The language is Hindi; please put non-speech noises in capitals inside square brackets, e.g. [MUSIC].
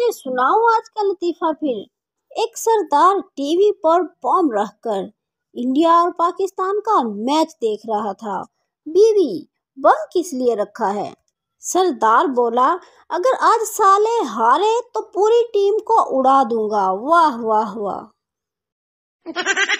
मुझे सुनाओ आज का लतीफ़ा फिर एक सरदार टीवी पर बम रखकर इंडिया और पाकिस्तान का मैच देख रहा था बीवी बम किस लिए रखा है सरदार बोला अगर आज साले हारे तो पूरी टीम को उड़ा दूंगा वाह वाह वाह [LAUGHS]